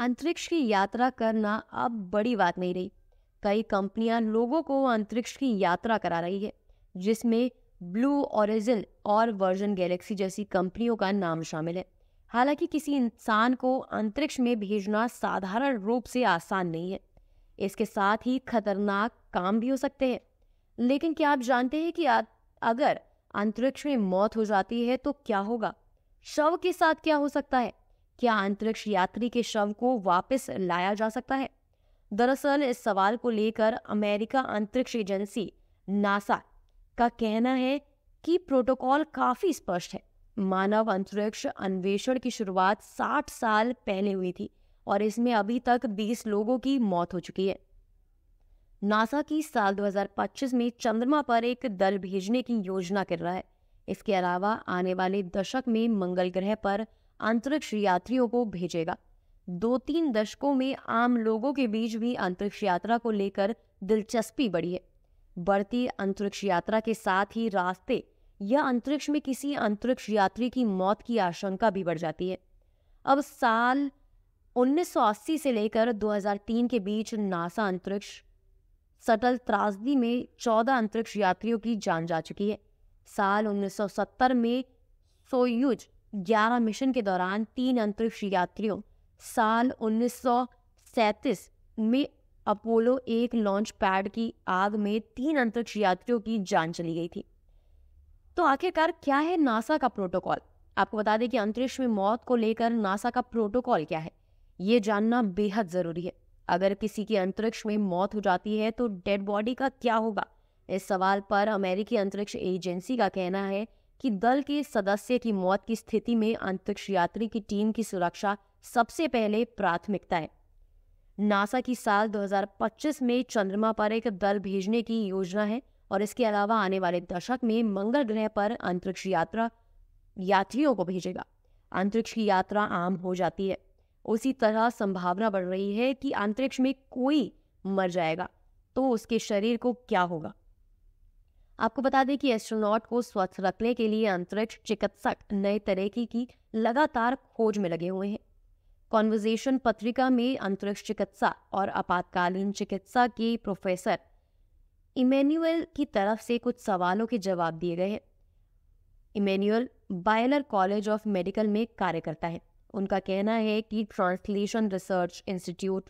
अंतरिक्ष की यात्रा करना अब बड़ी बात नहीं रही कई कंपनियां लोगों को अंतरिक्ष की यात्रा करा रही है जिसमें ब्लू ओरिजिन और वर्जन गैलेक्सी जैसी कंपनियों का नाम शामिल है हालांकि किसी इंसान को अंतरिक्ष में भेजना साधारण रूप से आसान नहीं है इसके साथ ही खतरनाक काम भी हो सकते हैं लेकिन क्या आप जानते हैं कि आ, अगर अंतरिक्ष में मौत हो जाती है तो क्या होगा शव के साथ क्या हो सकता है क्या अंतरिक्ष यात्री के शव को वापस लाया जा सकता है दरअसल इस सवाल को लेकर अमेरिका अंतरिक्ष एजेंसी नासा का कहना है कि प्रोटोकॉल काफी स्पष्ट है मानव अंतरिक्ष अन्वेषण की शुरुआत 60 साल पहले हुई थी और इसमें अभी तक 20 लोगों की मौत हो चुकी है नासा की साल 2025 में चंद्रमा पर एक दल भेजने की योजना कर रहा है इसके अलावा आने वाले दशक में मंगल ग्रह पर अंतरिक्ष यात्रियों को भेजेगा दो तीन दशकों में आम लोगों के बीच भी अंतरिक्ष यात्रा को लेकर दिलचस्पी बढ़ी है बढ़ती अंतरिक्ष यात्रा के साथ ही रास्ते या अंतरिक्ष में किसी अंतरिक्ष यात्री की मौत की आशंका भी बढ़ जाती है अब साल 1980 से लेकर 2003 के बीच नासा अंतरिक्ष सटल त्रासदी में 14 अंतरिक्ष यात्रियों की जान जा चुकी है साल 1970 में सोयूज ग्यारह मिशन के दौरान तीन अंतरिक्ष यात्रियों साल उन्नीस में अपोलो एक लॉन्च पैड की आग में तीन अंतरिक्ष यात्रियों की जान चली गई थी तो आखिरकार क्या है नासा का प्रोटोकॉल आपको बता दें कि अंतरिक्ष में मौत को लेकर नासा का प्रोटोकॉल क्या है ये जानना बेहद ज़रूरी है अगर किसी की अंतरिक्ष में मौत हो जाती है तो डेड बॉडी का क्या होगा इस सवाल पर अमेरिकी अंतरिक्ष एजेंसी का कहना है कि दल के सदस्य की मौत की स्थिति में अंतरिक्ष यात्री की टीम की सुरक्षा सबसे पहले प्राथमिकता है नासा की साल 2025 में चंद्रमा पर एक दल भेजने की योजना है और इसके अलावा आने वाले दशक में मंगल ग्रह पर अंतरिक्ष यात्रा यात्रियों को भेजेगा अंतरिक्ष की यात्रा आम हो जाती है उसी तरह संभावना बढ़ रही है कि अंतरिक्ष में कोई मर जाएगा तो उसके शरीर को क्या होगा आपको बता दें कि एस्ट्रोनॉट को स्वस्थ रखने के लिए अंतरिक्ष चिकित्सक नए तरीके की लगातार खोज में लगे हुए हैं कॉन्वर्जेशन पत्रिका में अंतरिक्ष चिकित्सा और आपातकालीन चिकित्सा के प्रोफेसर इमेन्यूएल की तरफ से कुछ सवालों के जवाब दिए गए हैं Emanuel Baylor college of medical में कार्य करता है उनका कहना है कि translation research institute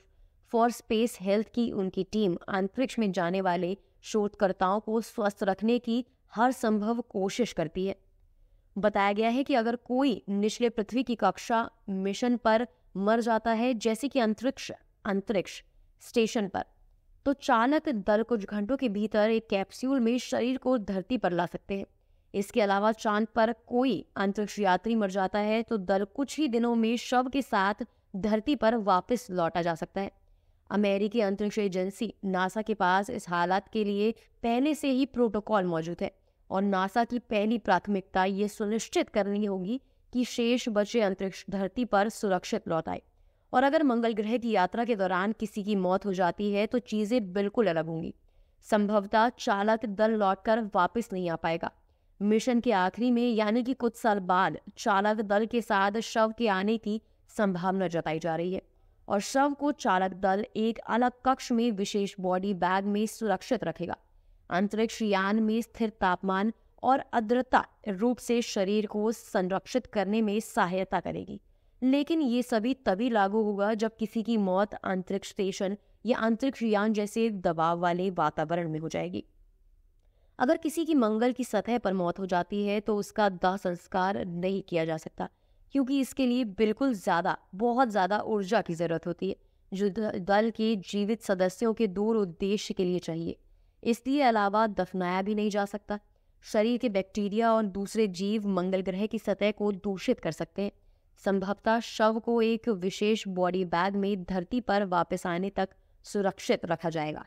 for space health की उनकी टीम अंतरिक्ष में जाने वाले शोधकर्ताओं को स्वस्थ रखने की हर संभव कोशिश करती है बताया गया है कि अगर कोई निचले पृथ्वी की कक्षा मिशन पर मर जाता है जैसे कि अंतरिक्ष अंतरिक्ष स्टेशन पर तो चालक दल कुछ घंटों के भीतर एक कैप्सूल में शरीर को धरती पर ला सकते हैं इसके अलावा चांद पर कोई अंतरिक्ष यात्री मर जाता है तो दल कुछ ही दिनों में शव के साथ धरती पर वापस लौटा जा सकता है अमेरिकी अंतरिक्ष एजेंसी नासा के पास इस हालात के लिए पहले से ही प्रोटोकॉल मौजूद है और नासा की पहली प्राथमिकता ये सुनिश्चित करनी होगी कि शेष बचे अंतरिक्ष धरती पर सुरक्षित लौट आए और अगर मंगल ग्रह की यात्रा के दौरान किसी की मौत हो जाती है तो चीज़ें बिल्कुल अलग होंगी संभवतः चालक दल लौटकर वापस नहीं आ पाएगा मिशन के आखिरी में यानी कि कुछ साल बाद चालक दल के साथ शव के आने की संभावना जताई जा रही है और शव को चालक दल एक अलग कक्ष में विशेष बॉडी बैग में सुरक्षित रखेगा अंतरिक्ष यान में स्थिर तापमान और अद्रता रूप से शरीर को संरक्षित करने में सहायता करेगी लेकिन ये सभी तभी लागू होगा जब किसी की मौत अंतरिक्ष स्टेशन या अंतरिक्ष यान जैसे दबाव वाले वातावरण में हो जाएगी अगर किसी की मंगल की सतह पर मौत हो जाती है तो उसका दाह संस्कार नहीं किया जा सकता क्योंकि इसके लिए बिल्कुल ज़्यादा बहुत ज़्यादा ऊर्जा की ज़रूरत होती है जो दल के जीवित सदस्यों के दूर उद्देश्य के लिए चाहिए इसलिए अलावा दफनाया भी नहीं जा सकता शरीर के बैक्टीरिया और दूसरे जीव मंगल ग्रह की सतह को दूषित कर सकते हैं संभवतः शव को एक विशेष बॉडी बैग में धरती पर वापस आने तक सुरक्षित रखा जाएगा